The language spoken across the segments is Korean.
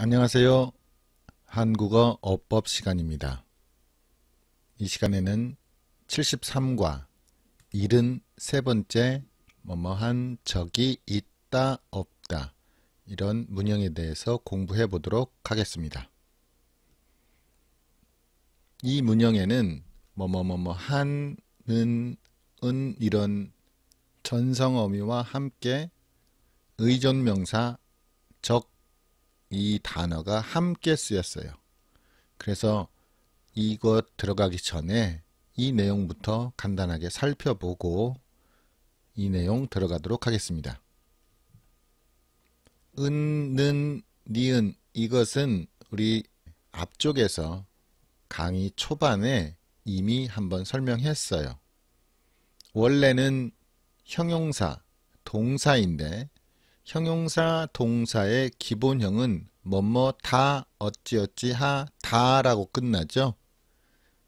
안녕하세요. 한국어 어법 시간입니다. 이 시간에는 73과 73번째 뭐뭐 한 적이 있다 없다 이런 문형에 대해서 공부해 보도록 하겠습니다. 이 문형에는 뭐 뭐뭐뭐한 은, 은 이런 전성어미와 함께 의존명사 적이 단어가 함께 쓰였어요. 그래서 이것 들어가기 전에 이 내용부터 간단하게 살펴보고 이 내용 들어가도록 하겠습니다. 은, 는, 니은 이것은 우리 앞쪽에서 강의 초반에 이미 한번 설명했어요. 원래는 형용사, 동사인데 형용사 동사의 기본형은 뭐뭐 다 어찌어찌 하 다라고 끝나죠.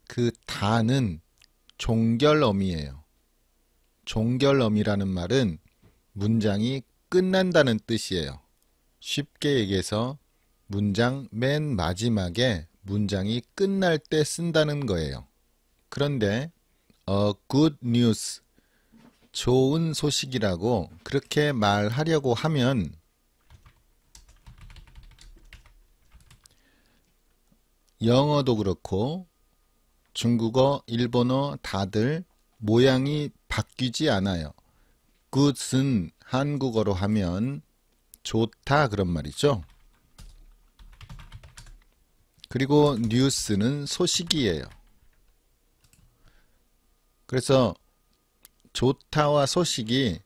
그 다는 종결어미예요. 종결어미라는 말은 문장이 끝난다는 뜻이에요. 쉽게 얘기해서 문장 맨 마지막에 문장이 끝날 때 쓴다는 거예요. 그런데 a good news 좋은 소식이라고 그렇게 말하려고 하면 영어도 그렇고 중국어, 일본어 다들 모양이 바뀌지 않아요. good은 한국어로 하면 좋다 그런 말이죠. 그리고 뉴스는 소식이에요. 그래서 좋다와 소식이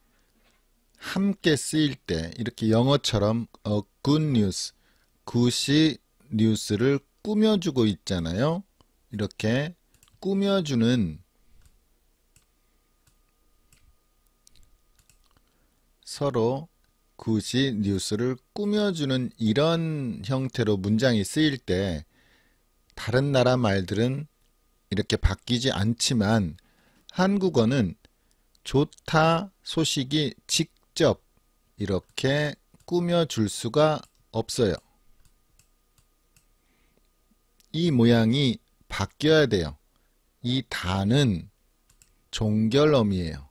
함께 쓰일 때 이렇게 영어처럼 어, good news, 굿이 뉴스를 꾸며주고 있잖아요. 이렇게 꾸며주는 서로 굿이 뉴스를 꾸며주는 이런 형태로 문장이 쓰일 때 다른 나라 말들은 이렇게 바뀌지 않지만 한국어는 좋다 소식이 직접 이렇게 꾸며줄 수가 없어요. 이 모양이 바뀌어야 돼요. 이 다는 종결어미에요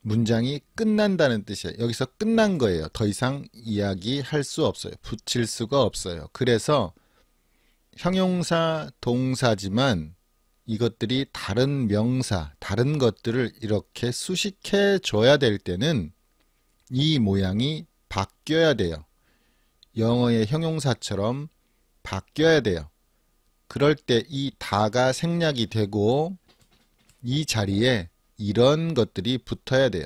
문장이 끝난다는 뜻이에요. 여기서 끝난 거예요. 더 이상 이야기할 수 없어요. 붙일 수가 없어요. 그래서 형용사 동사지만 이것들이 다른 명사, 다른 것들을 이렇게 수식해 줘야 될 때는 이 모양이 바뀌어야 돼요. 영어의 형용사처럼 바뀌어야 돼요. 그럴 때 이 다가 생략이 되고 이 자리에 이런 것들이 붙어야 돼요.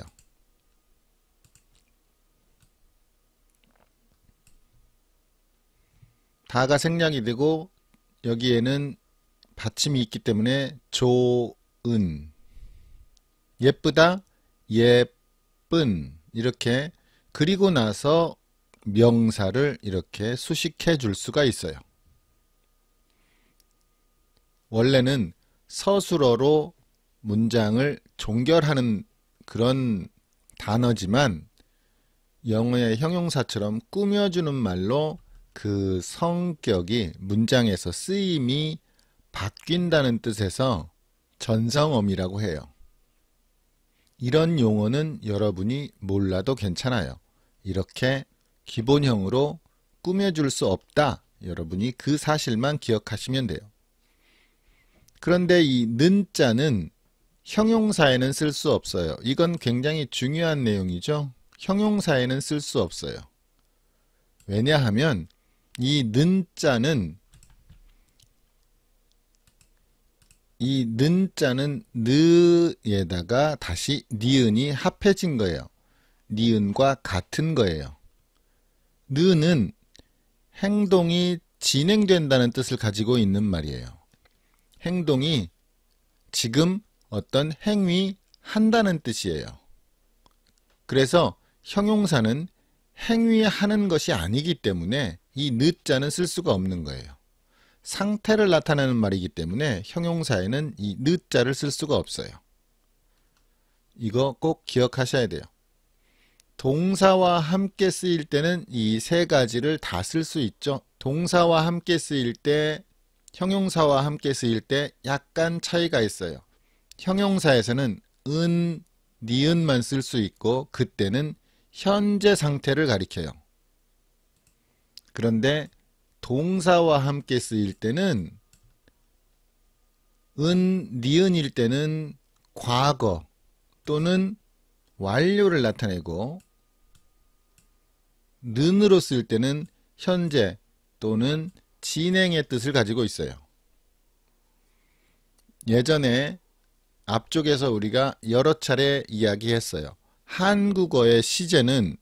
다가 생략이 되고 여기에는 받침이 있기 때문에 좋은 예쁘다 예쁜 이렇게 그리고 나서 명사를 이렇게 수식해 줄 수가 있어요. 원래는 서술어로 문장을 종결하는 그런 단어지만 영어의 형용사처럼 꾸며주는 말로 그 성격이 문장에서 쓰임이 바뀐다는 뜻에서 전성음이라고 해요. 이런 용어는 여러분이 몰라도 괜찮아요. 이렇게 기본형으로 꾸며줄 수 없다. 여러분이 그 사실만 기억하시면 돼요. 그런데 이 는자는 형용사에는 쓸 수 없어요. 이건 굉장히 중요한 내용이죠. 형용사에는 쓸 수 없어요. 왜냐하면 이 는자는 이 는자는 느에다가 다시 니은이 합해진 거예요. 니은과 같은 거예요. 느는 행동이 진행된다는 뜻을 가지고 있는 말이에요. 행동이 지금 어떤 행위 한다는 뜻이에요. 그래서 형용사는 행위하는 것이 아니기 때문에 이 늦자는 쓸 수가 없는 거예요. 상태를 나타내는 말이기 때문에 형용사에는 이 늦자를 쓸 수가 없어요. 이거 꼭 기억하셔야 돼요. 동사와 함께 쓰일 때는 이 세 가지를 다 쓸 수 있죠. 동사와 함께 쓰일 때, 형용사와 함께 쓰일 때 약간 차이가 있어요. 형용사에서는 은, 니은만 쓸 수 있고 그때는 현재 상태를 가리켜요. 그런데 동사와 함께 쓰일 때는 은, 니은일 때는 과거 또는 완료를 나타내고 는으로 쓸 때는 현재 또는 진행의 뜻을 가지고 있어요. 예전에 앞쪽에서 우리가 여러 차례 이야기했어요. 한국어의 시제는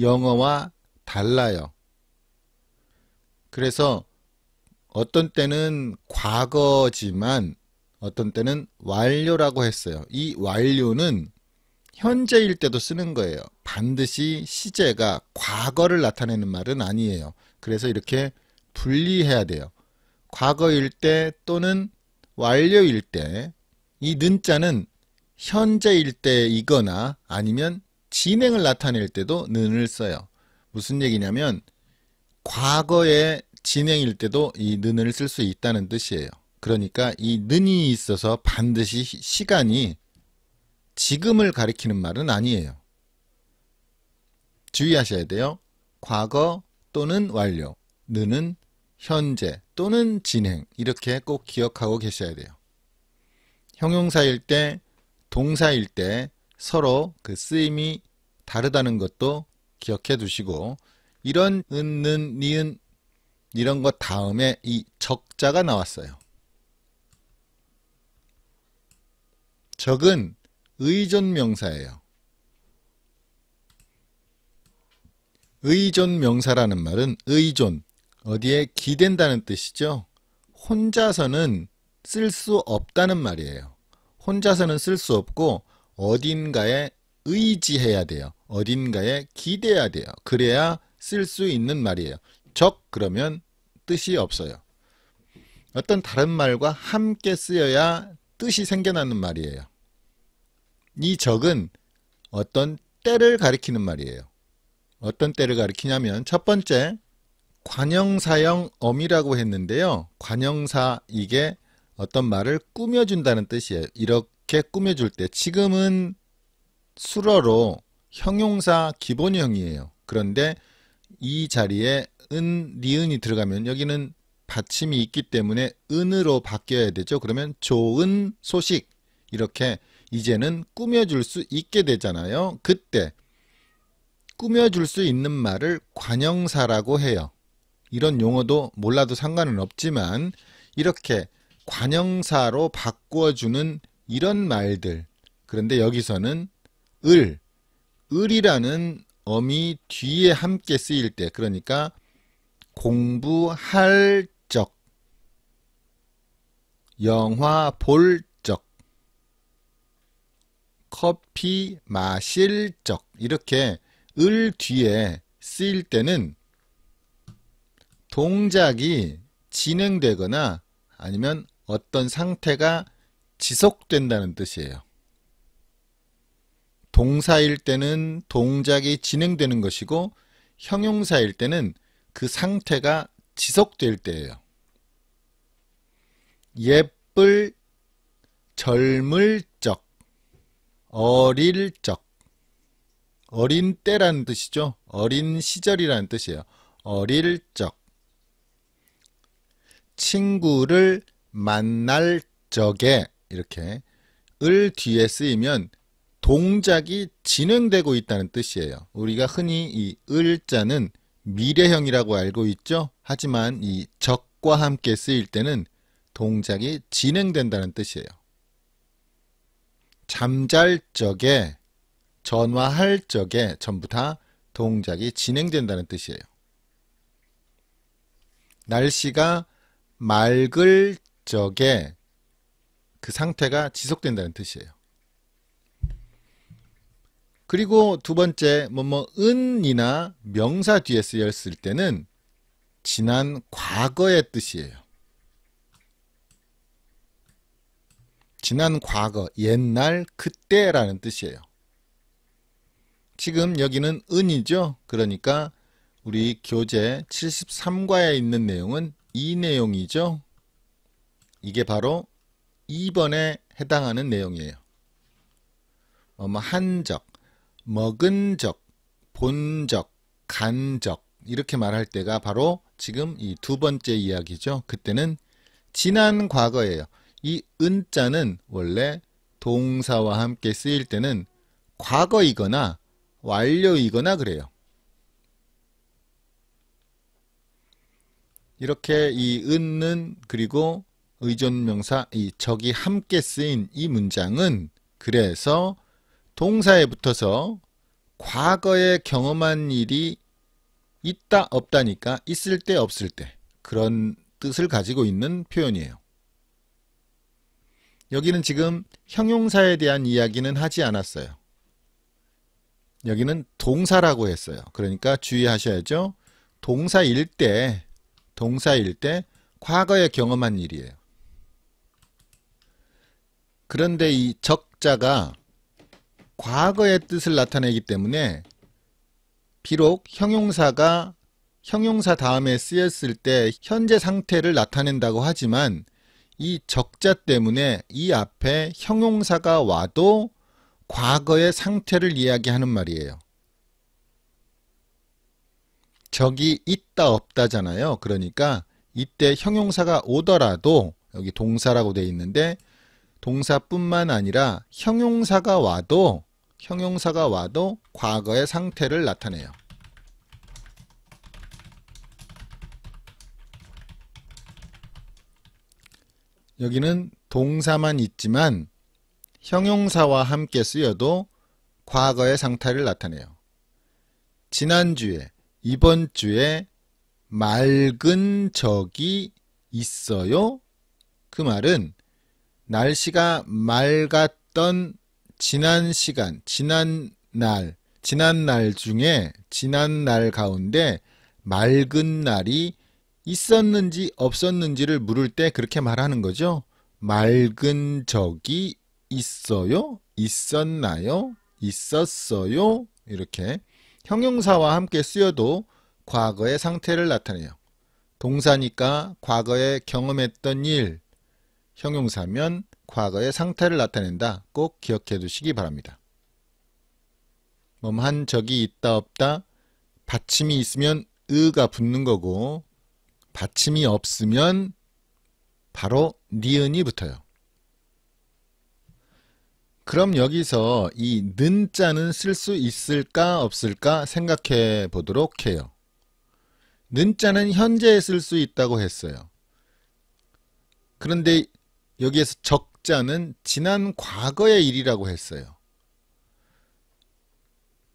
영어와 달라요. 그래서 어떤 때는 과거지만 어떤 때는 완료라고 했어요. 이 완료는 현재일 때도 쓰는 거예요. 반드시 시제가 과거를 나타내는 말은 아니에요. 그래서 이렇게 분리해야 돼요. 과거일 때 또는 완료일 때 이 는자는 현재일 때이거나 아니면 진행을 나타낼 때도 는을 써요. 무슨 얘기냐면 과거에 진행일 때도 이 는을 쓸 수 있다는 뜻이에요. 그러니까 이 는이 있어서 반드시 시간이 지금을 가리키는 말은 아니에요. 주의하셔야 돼요. 과거 또는 완료, 는은 현재 또는 진행 이렇게 꼭 기억하고 계셔야 돼요. 형용사일 때, 동사일 때 서로 그 쓰임이 다르다는 것도 기억해 두시고 이런 은는 니은 이런 것 다음에 이 적자가 나왔어요. 적은 의존 명사예요. 의존 명사라는 말은 의존, 어디에 기댄다는 뜻이죠. 혼자서는 쓸 수 없다는 말이에요. 혼자서는 쓸 수 없고 어딘가에 의지해야 돼요. 어딘가에 기대야 돼요. 그래야 쓸 수 있는 말이에요. 적 그러면 뜻이 없어요. 어떤 다른 말과 함께 쓰여야 뜻이 생겨나는 말이에요. 이 적은 어떤 때를 가리키는 말이에요. 어떤 때를 가리키냐면 첫 번째 관형사형 엄이라고 했는데요. 관형사 이게 어떤 말을 꾸며준다는 뜻이에요. 이렇게 꾸며줄 때 지금은 수러로 형용사 기본형이에요. 그런데 이 자리에 은, 니은이 들어가면 여기는 받침이 있기 때문에 은으로 바뀌어야 되죠. 그러면 좋은 소식 이렇게 이제는 꾸며줄 수 있게 되잖아요. 그때 꾸며줄 수 있는 말을 관형사라고 해요. 이런 용어도 몰라도 상관은 없지만 이렇게 관형사로 바꿔주는 이런 말들 그런데 여기서는 을, 을이라는 어미 뒤에 함께 쓰일 때 그러니까 공부할 적 영화 볼적 커피 마실 적 이렇게 을 뒤에 쓰일 때는 동작이 진행되거나 아니면 어떤 상태가 지속된다는 뜻이에요. 동사일 때는 동작이 진행되는 것이고 형용사일 때는 그 상태가 지속될 때예요. 예쁠, 젊을 적, 어릴 적, 어린 때라는 뜻이죠. 어린 시절이라는 뜻이에요. 어릴 적, 친구를 만날 적에 이렇게 을 뒤에 쓰이면 동작이 진행되고 있다는 뜻이에요. 우리가 흔히 이 을자는 미래형이라고 알고 있죠? 하지만 이 적과 함께 쓰일 때는 동작이 진행된다는 뜻이에요. 잠잘 적에 전화할 적에 전부 다 동작이 진행된다는 뜻이에요. 날씨가 맑을 적에 그 상태가 지속된다는 뜻이에요. 그리고 두 번째 뭐뭐 뭐, 은이나 명사 뒤에 쓰였을 때는 지난 과거의 뜻이에요. 지난 과거, 옛날, 그때라는 뜻이에요. 지금 여기는 은이죠. 그러니까 우리 교재 73과에 있는 내용은 이 내용이죠. 이게 바로 2번에 해당하는 내용이에요. 어, 뭐 한적, 먹은 적, 본 적, 간 적, 이렇게 말할 때가 바로 지금 이 두 번째 이야기죠. 그때는 지난 과거예요. 이 은자는 원래 동사와 함께 쓰일 때는 과거이거나 완료이거나 그래요. 이렇게 이 은는 그리고 의존명사 이 적이 함께 쓰인 이 문장은 그래서 동사에 붙어서 과거에 경험한 일이 있다 없다니까 있을 때 없을 때 그런 뜻을 가지고 있는 표현이에요. 여기는 지금 형용사에 대한 이야기는 하지 않았어요. 여기는 동사라고 했어요. 그러니까 주의하셔야죠. 동사일 때, 동사일 때 과거에 경험한 일이에요. 그런데 이 적자가 과거의 뜻을 나타내기 때문에 비록 형용사가 형용사 다음에 쓰였을 때 현재 상태를 나타낸다고 하지만 이 적자 때문에 이 앞에 형용사가 와도 과거의 상태를 이야기하는 말이에요. 적이 있다 없다잖아요. 그러니까 이때 형용사가 오더라도 여기 동사라고 돼 있는데 동사뿐만 아니라 형용사가 와도 형용사가 와도 과거의 상태를 나타내요. 여기는 동사만 있지만 형용사와 함께 쓰여도 과거의 상태를 나타내요. 지난주에, 이번 주에 맑은 적이 있어요? 그 말은 날씨가 맑았던 지난 시간, 지난 날, 지난 날 중에 지난 날 가운데 맑은 날이 있었는지 없었는지를 물을 때 그렇게 말하는 거죠. 맑은 적이 있어요? 있었나요? 있었어요? 이렇게 형용사와 함께 쓰여도 과거의 상태를 나타내요. 동사니까 과거에 경험했던 일, 형용사면 과거의 상태를 나타낸다. 꼭 기억해 두시기 바랍니다. 뭐한 적이 있다 없다 받침이 있으면 으가 붙는 거고 받침이 없으면 바로 니은이 붙어요. 그럼 여기서 이 는자는 쓸 수 있을까 없을까 생각해 보도록 해요. 는자는 현재에 쓸 수 있다고 했어요. 그런데 여기에서 적 목자는 지난 과거의 일이라고 했어요.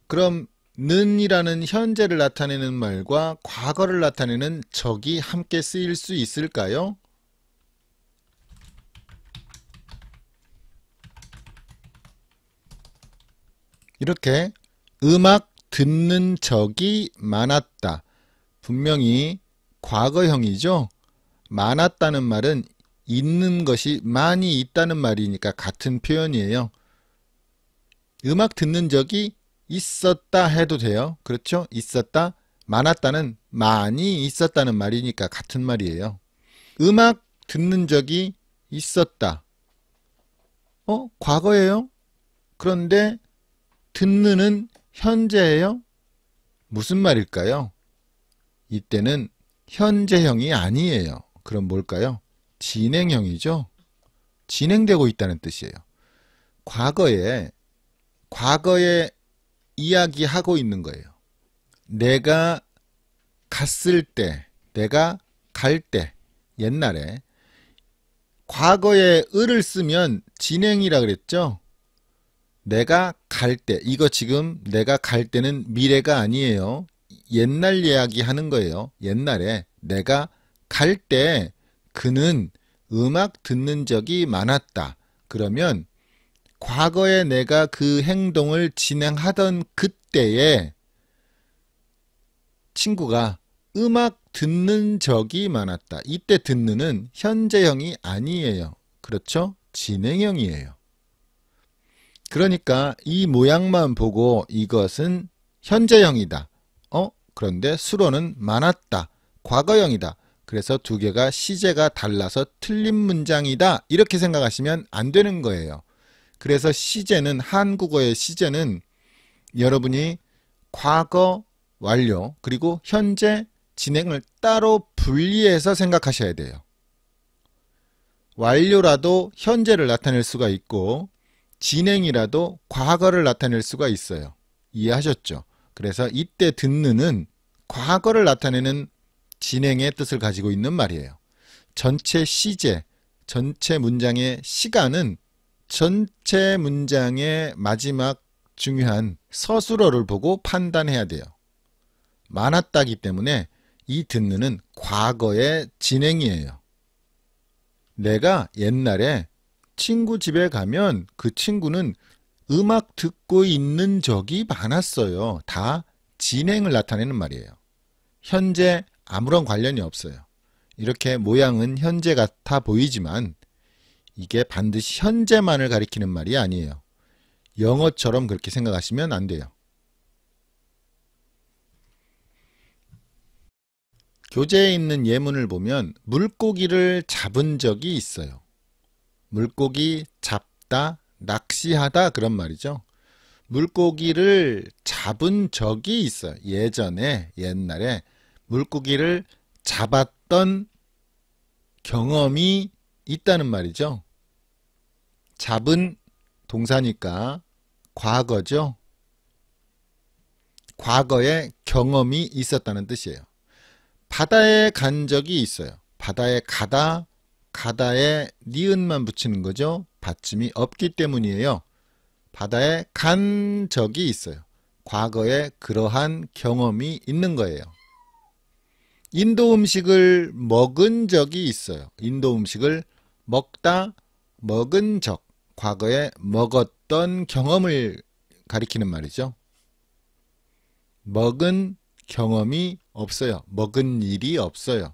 그럼 는이라는 현재를 나타내는 말과 과거를 나타내는 적이 함께 쓰일 수 있을까요? 이렇게 음악 듣는 적이 많았다. 분명히 과거형이죠. 많았다는 말은 있는 것이 많이 있다는 말이니까 같은 표현이에요. 음악 듣는 적이 있었다 해도 돼요. 그렇죠? 있었다, 많았다는 많이 있었다는 말이니까 같은 말이에요. 음악 듣는 적이 있었다. 어? 과거예요? 그런데 듣는은 현재예요? 무슨 말일까요? 이때는 현재형이 아니에요. 그럼 뭘까요? 진행형이죠. 진행되고 있다는 뜻이에요. 과거에 과거에 이야기하고 있는 거예요. 내가 갔을 때, 내가 갈 때, 옛날에 과거에 을을 쓰면 진행이라 그랬죠. 내가 갈 때, 이거 지금 내가 갈 때는 미래가 아니에요. 옛날 이야기 하는 거예요. 옛날에 내가 갈때 그는 음악 듣는 적이 많았다. 그러면 과거에 내가 그 행동을 진행하던 그때에 친구가 음악 듣는 적이 많았다. 이때 듣는은 현재형이 아니에요. 그렇죠? 진행형이에요. 그러니까 이 모양만 보고 이것은 현재형이다. 어? 그런데 수로는 많았다. 과거형이다. 그래서 두 개가 시제가 달라서 틀린 문장이다 이렇게 생각하시면 안 되는 거예요. 그래서 시제는 한국어의 시제는 여러분이 과거 완료 그리고 현재 진행을 따로 분리해서 생각하셔야 돼요. 완료라도 현재를 나타낼 수가 있고 진행이라도 과거를 나타낼 수가 있어요. 이해하셨죠? 그래서 이때 듣는은 과거를 나타내는 진행의 뜻을 가지고 있는 말이에요. 전체 시제, 전체 문장의 시간은 전체 문장의 마지막 중요한 서술어를 보고 판단해야 돼요. 많았다기 때문에 이 듣는은 과거의 진행이에요. 내가 옛날에 친구 집에 가면 그 친구는 음악 듣고 있는 적이 많았어요. 다 진행을 나타내는 말이에요. 현재 아무런 관련이 없어요. 이렇게 모양은 현재 같아 보이지만 이게 반드시 현재만을 가리키는 말이 아니에요. 영어처럼 그렇게 생각하시면 안 돼요. 교재에 있는 예문을 보면 물고기를 잡은 적이 있어요. 물고기 잡다, 낚시하다 그런 말이죠. 물고기를 잡은 적이 있어요. 예전에, 옛날에 물고기를 잡았던 경험이 있다는 말이죠. 잡은 동사니까 과거죠. 과거에 경험이 있었다는 뜻이에요. 바다에 간 적이 있어요. 바다에 가다, 가다에 니은만 붙이는 거죠. 받침이 없기 때문이에요. 바다에 간 적이 있어요. 과거에 그러한 경험이 있는 거예요. 인도 음식을 먹은 적이 있어요. 인도 음식을 먹다, 먹은 적, 과거에 먹었던 경험을 가리키는 말이죠. 먹은 경험이 없어요. 먹은 일이 없어요.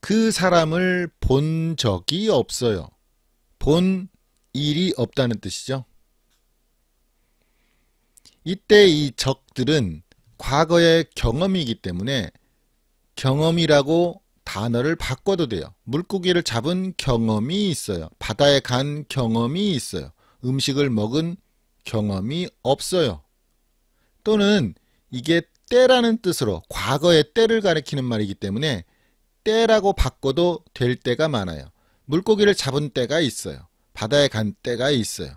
그 사람을 본 적이 없어요. 본 일이 없다는 뜻이죠. 이때 이 적들은 과거의 경험이기 때문에 경험이라고 단어를 바꿔도 돼요. 물고기를 잡은 경험이 있어요. 바다에 간 경험이 있어요. 음식을 먹은 경험이 없어요. 또는 이게 때라는 뜻으로 과거의 때를 가리키는 말이기 때문에 때라고 바꿔도 될 때가 많아요. 물고기를 잡은 때가 있어요. 바다에 간 때가 있어요.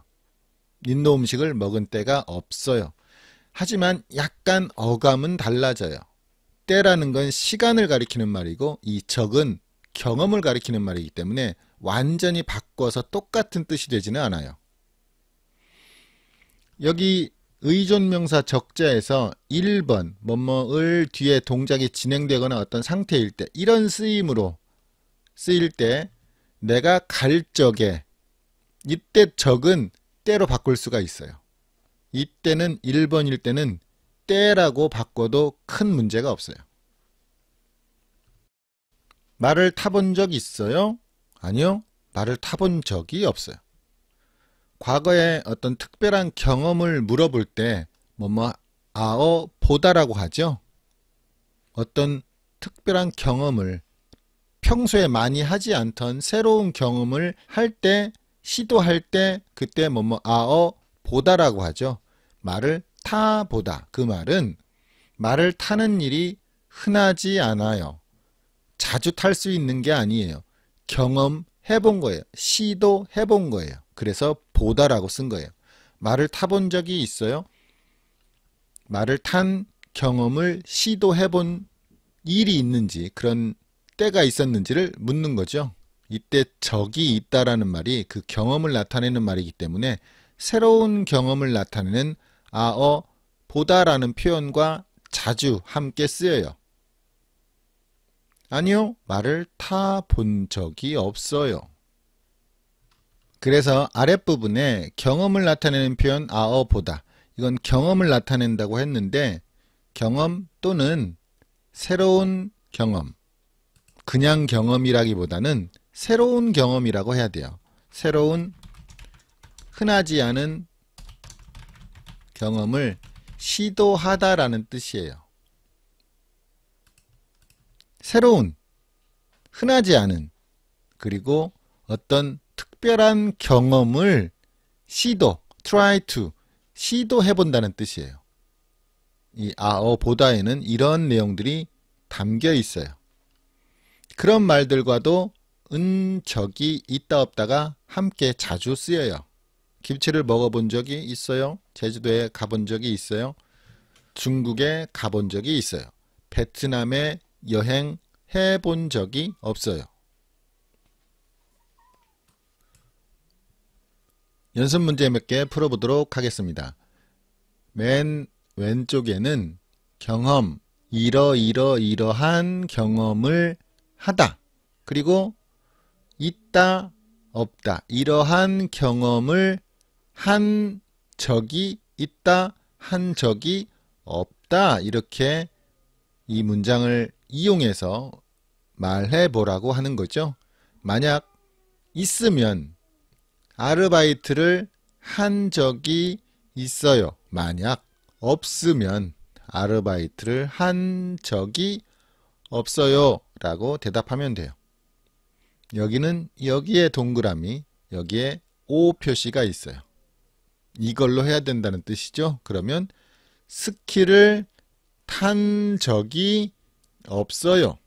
인도 음식을 먹은 때가 없어요. 하지만 약간 어감은 달라져요. 때라는 건 시간을 가리키는 말이고 이 적은 경험을 가리키는 말이기 때문에 완전히 바꿔서 똑같은 뜻이 되지는 않아요. 여기 의존명사 적자에서 1번 뭐뭐을 뒤에 동작이 진행되거나 어떤 상태일 때 이런 쓰임으로 쓰일 때 내가 갈 적에 이때 적은 때로 바꿀 수가 있어요. 이때는 1번일 때는 때라고 바꿔도 큰 문제가 없어요. 말을 타본 적 있어요? 아니요. 말을 타본 적이 없어요. 과거에 어떤 특별한 경험을 물어볼 때 뭐 뭐 아어 보다라고 하죠. 어떤 특별한 경험을 평소에 많이 하지 않던 새로운 경험을 할 때 시도할 때 그때 뭐 뭐 아어 보다라고 하죠. 말을 타보다 그 말은 말을 타는 일이 흔하지 않아요. 자주 탈 수 있는 게 아니에요. 경험해 본 거예요. 시도해 본 거예요. 그래서 보다라고 쓴 거예요. 말을 타 본 적이 있어요? 말을 탄 경험을 시도해 본 일이 있는지 그런 때가 있었는지를 묻는 거죠. 이때 적이 있다라는 말이 그 경험을 나타내는 말이기 때문에 새로운 경험을 나타내는 아어 보다라는 표현과 자주 함께 쓰여요. 아니요, 말을 타 본 적이 없어요. 그래서 아랫부분에 경험을 나타내는 표현 아어 보다 이건 경험을 나타낸다고 했는데 경험 또는 새로운 경험 그냥 경험이라기보다는 새로운 경험이라고 해야 돼요. 새로운 흔하지 않은 경험을 시도하다라는 뜻이에요. 새로운, 흔하지 않은, 그리고 어떤 특별한 경험을 시도, try to, 시도해본다는 뜻이에요. 이 아어 보다에는 이런 내용들이 담겨 있어요. 그런 말들과도 은적이 있다 없다가 함께 자주 쓰여요. 김치를 먹어본 적이 있어요? 제주도에 가본 적이 있어요? 중국에 가본 적이 있어요. 베트남에 여행해 본 적이 없어요. 연습 문제 몇 개 풀어보도록 하겠습니다. 맨 왼쪽에는 경험, 이러이러이러한 경험을 하다. 그리고 있다, 없다. 이러한 경험을 한 적이 있다, 한 적이 없다. 이렇게 이 문장을 이용해서 말해 보라고 하는 거죠. 만약 있으면 아르바이트를 한 적이 있어요. 만약 없으면 아르바이트를 한 적이 없어요. 라고 대답하면 돼요. 여기는 여기에 동그라미, 여기에 O 표시가 있어요. 이걸로 해야 된다는 뜻이죠. 그러면 스키를 탄 적이 없어요.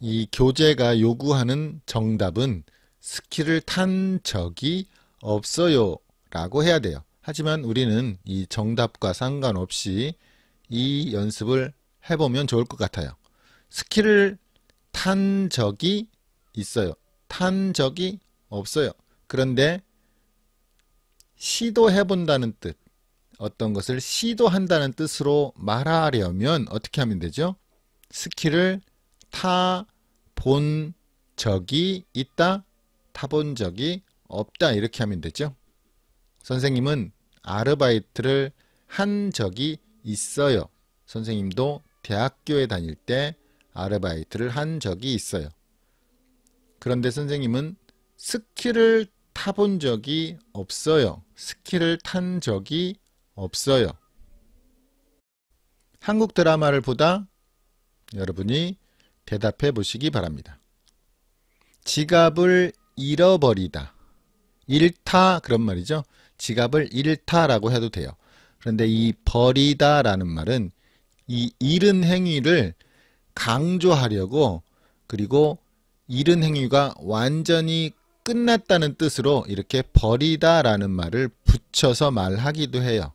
이 교재가 요구하는 정답은 스키를 탄 적이 없어요 라고 해야 돼요. 하지만 우리는 이 정답과 상관없이 이 연습을 해보면 좋을 것 같아요. 스키를 탄 적이 있어요. 탄 적이 없어요. 그런데 시도해본다는 뜻, 어떤 것을 시도한다는 뜻으로 말하려면 어떻게 하면 되죠? 스키를 타 본 적이 있다, 타 본 적이 없다 이렇게 하면 되죠. 선생님은 아르바이트를 한 적이 있어요. 선생님도 대학교에 다닐 때 아르바이트를 한 적이 있어요. 그런데 선생님은 스키를 타본 적이 없어요. 스키를 탄 적이 없어요. 한국 드라마를 보다 여러분이 대답해 보시기 바랍니다. 지갑을 잃어버리다. 잃다 그런 말이죠. 지갑을 잃다라고 해도 돼요. 그런데 이 버리다라는 말은 이 잃은 행위를 강조하려고 그리고 잃은 행위가 완전히 끝났다는 뜻으로 이렇게 버리다 라는 말을 붙여서 말하기도 해요.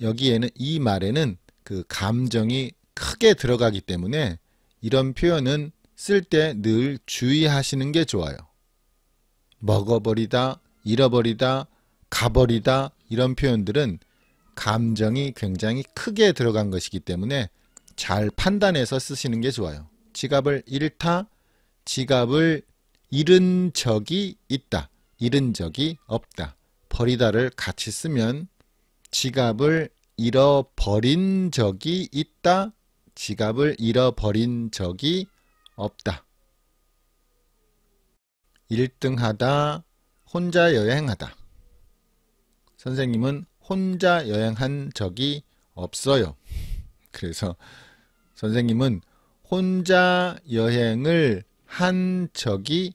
여기에는 이 말에는 그 감정이 크게 들어가기 때문에 이런 표현은 쓸 때 늘 주의하시는 게 좋아요. 먹어버리다, 잃어버리다, 가버리다 이런 표현들은 감정이 굉장히 크게 들어간 것이기 때문에 잘 판단해서 쓰시는 게 좋아요. 지갑을 잃다, 지갑을 잃은 적이 있다. 잃은 적이 없다. 버리다를 같이 쓰면 지갑을 잃어버린 적이 있다. 지갑을 잃어버린 적이 없다. 1등하다. 혼자 여행하다. 선생님은 혼자 여행한 적이 없어요. 그래서 선생님은 혼자 여행을 한 적이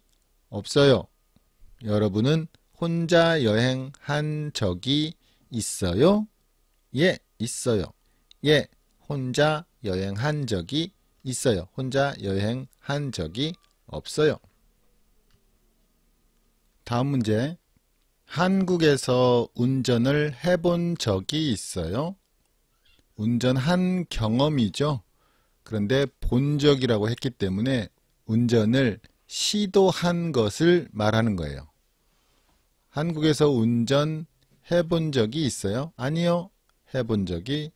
없어요? 여러분은 혼자 여행한 적이 있어요? 예, 있어요. 예, 혼자 여행한 적이 있어요. 혼자 여행한 적이 없어요. 다음 문제. 한국에서 운전을 해본 적이 있어요? 운전한 경험이죠. 그런데 본 적이라고 했기 때문에 운전을 시도한 것을 말하는 거예요. 한국에서 운전 해본 적이 있어요? 아니요. 해본 적이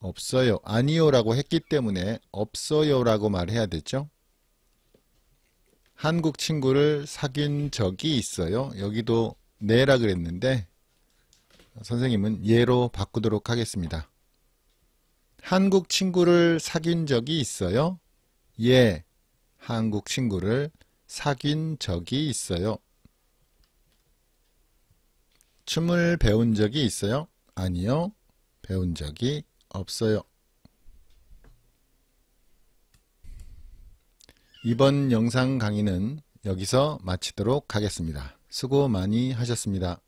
없어요. 아니요라고 했기 때문에 없어요라고 말해야 되죠. 한국 친구를 사귄 적이 있어요. 여기도 네라 그랬는데 선생님은 예로 바꾸도록 하겠습니다. 한국 친구를 사귄 적이 있어요? 예, 한국 친구를 사귄 적이 있어요? 춤을 배운 적이 있어요? 아니요. 배운 적이 없어요. 이번 영상 강의는 여기서 마치도록 하겠습니다. 수고 많이 하셨습니다.